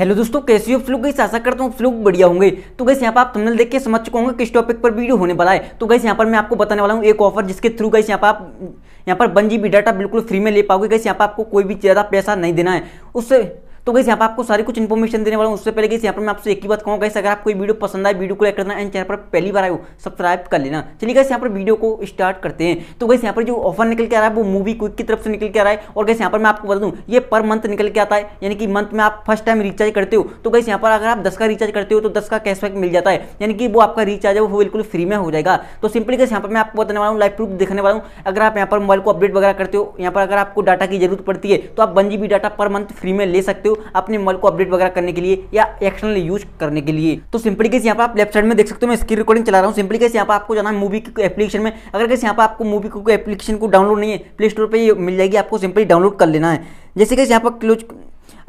hello दोस्तों कैसे हो फ्लू गई आशा करता हूँ फ्लू बढ़िया होंगे तो गैस यहाँ पर आप थंबनेल देख के समझ चुके होंगे किस टॉपिक पर वीडियो होने वाला है तो गैस यहाँ पर मैं आपको बताने वाला हूँ एक ऑफर जिसके थ्रू गैस यहाँ पर आप यहाँ पर वन जी डाटा बिल्कुल फ्री में ले पाओगे गैस यहाँ पर आपको कोई भी ज़्यादा पैसा नहीं देना है उससे तो गई यहाँ पर आपको सारी कुछ इन्फॉर्मेशन देने वाला हूँ उससे पहले गई यहाँ पर मैं आपसे एक ही बात कहूँ गई अगर आपको वीडियो पसंद आए वीडियो को लाइक करना एंड चैनल पर पहली बार आयो सब्सक्राइब कर लेना चलिए गैस यहाँ पर वीडियो को स्टार्ट करते हैं तो गई यहाँ पर जो ऑफर निकल के आ रहा है वो मूवी क्विक की तरफ से निकल के आ रहा है और गैस यहाँ पर मैं आपको बता दूँ ये पर मंथ निकल के आता है यानी कि मंथ में आप फर्स्ट टाइम रिचार्ज करते हो तो गैस यहाँ पर अगर आप दस का रिचार्ज करते हो तो दस का कैशबैक मिल जाता है यानी कि वो आपका रिचार्ज है वो बिल्कुल फ्री में हो जाएगा तो सिंपली गैस यहाँ पर मैं आपको बताने वाला हूँ लाइव प्रूफ देखने वाला हूँ अगर आप यहाँ पर मोबाइल को अपडेट वगैरह करते हो यहाँ पर अगर आपको डाटा की जरूरत पड़ती है तो आप one data per month free में ले सकते हो हो अपने मोबाइल को अपडेट वगैरह करने के लिए या एक्सटर्नल यूज करने के लिए तो सिंपली केस यहाँ पर आप लेफ्ट साइड में देख सकते हो मैं स्क्रीन रिकॉर्डिंग चला रहा हूँ सिंपली केस यहाँ पर आपको जाना है मूवी के एप्लीकेशन में अगर कैसे यहाँ पर आपको मूवी को एप्लीकेशन को डाउनलोड नहीं है प्ले स्टोर पर मिल जाएगी आपको सिंपली डाउनलोड कर लेना है जैसे कैसे यहाँ पर क्लोज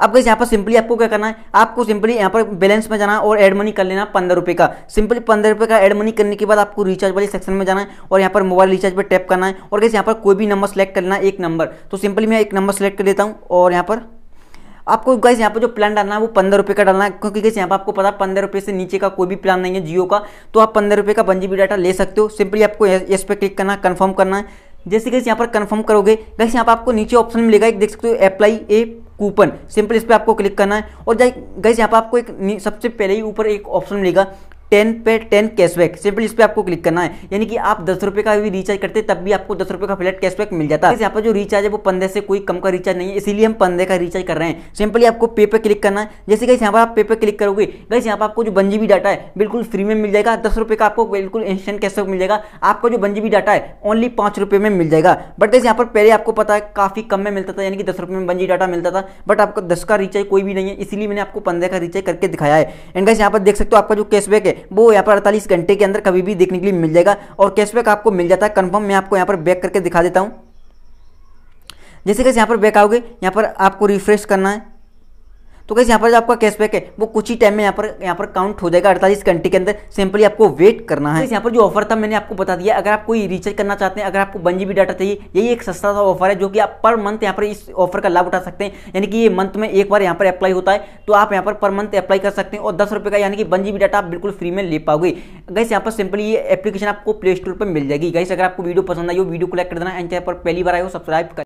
अब कैसे यहाँ पर सिंपली आपको क्या करना है आपको सिंपली यहाँ पर बैलेंस में जाना है और एड मनी कर लेना पंद्रह रुपये का सिंपली पंद्रह रुपये का एड मनी करने के बाद आपको रिचार्ज वाले सेक्शन में जाना है और यहाँ पर मोबाइल रिचार्ज पर टैप करना है और कैसे यहाँ पर कोई भी नंबर सेलेक्ट करना है एक नंबर तो सिंपली मैं एक नंबर सेलेक्ट कर लेता हूँ और यहाँ पर आपको गैस यहाँ पर जो प्लान डालना है वो पंद्रह रुपये का डालना है क्योंकि गैस यहाँ पर आपको पता है पंद्रह रुपये से नीचे का कोई भी प्लान नहीं है जियो का तो आप पंद्रह रुपये का वन जी डाटा ले सकते हो सिंपली आपको इस पर क्लिक करना कन्फर्म करना है जैसे गैस यहाँ पर कन्फर्म करोगे गैस यहाँ पर आपको नीचे ऑप्शन मिलेगा एक देख सकते हो अप्लाई ए कूपन सिंपल इस पर आपको क्लिक करना है और गैस यहाँ पर आपको एक सबसे पहले ही ऊपर एक ऑप्शन मिलेगा टेन पे टेन कैशबैक सिंपल इस पर आपको क्लिक करना है यानी कि आप दस रुपये का भी रिचार्ज करते तब भी आपको दस रुपये का फ्लैट कैशबैक मिल जाता है यहाँ पर जो रिचार्ज है वो पंद्रह से कोई कम का रिचार्ज नहीं है इसीलिए हम पंद्रह का रिचार्ज कर रहे हैं सिंपली आपको पे पे क्लिक करना है जैसे कि यहाँ पर आप पे पे क्लिक करोगे गैस यहाँ पर आपको जो बंजीबी डाटा है बिल्कुल फ्री में मिल जाएगा दस रुपये का आपको बिल्कुल इंस्टेंट कैशबैक मिल जाएगा आपको जो बंजीबी डाटा है ओनली पाँच रुपये में मिल जाएगा बट जैसे यहाँ पर पहले आपको पता है काफ़ी कम में मिलता था यानी कि दस रुपये में बंजी डाटा मिलता था बट आपका दस का रिचार्ज कोई भी नहीं है इसीलिए मैंने आपको पंद्रह का रिचार्ज करके दिखाया है एंड गैस यहाँ पर देख सकते हो आपका जो कैशबैक है वो यहाँ पर अड़तालीस घंटे के अंदर कभी भी देखने के लिए मिल जाएगा और कैशबैक आपको मिल जाता है कन्फर्म मैं आपको यहाँ पर बैक करके दिखा देता हूँ जैसे कैसे यहाँ पर बैक आओगे यहाँ पर आपको रिफ्रेश करना है तो कैसे यहाँ पर जो आपका कैशबैक है वो कुछ ही टाइम में यहाँ पर यहाँ पर काउंट हो जाएगा अड़तालीस घंटे के अंदर सिंपली आपको वेट करना है यहाँ पर जो ऑफर था मैंने आपको बता दिया अगर आप कोई रिचार्ज करना चाहते हैं अगर आपको वन जी डाटा चाहिए यही एक सस्ता सा ऑफर है जो कि आप पर मंथ यहाँ पर इस ऑफर का लाभ उठा सकते हैं यानी कि ये मंथ में एक बार यहाँ पर अप्लाई होता है तो आप यहाँ पर पर मंथ अप्लाई कर सकते हैं और दस का यानी कि वन जी डाटा आप बिल्कुल फ्री में ले पाओगे गैस यहाँ पर सिंपली ये एप्लीकेशन आपको प्ले स्टोर पर मिल जाएगी गैस अगर आपको वीडियो पसंद आई हो वीडियो को लाइक कर देना एंड चैनल पर पहली बार आए हो सब्सक्राइब कर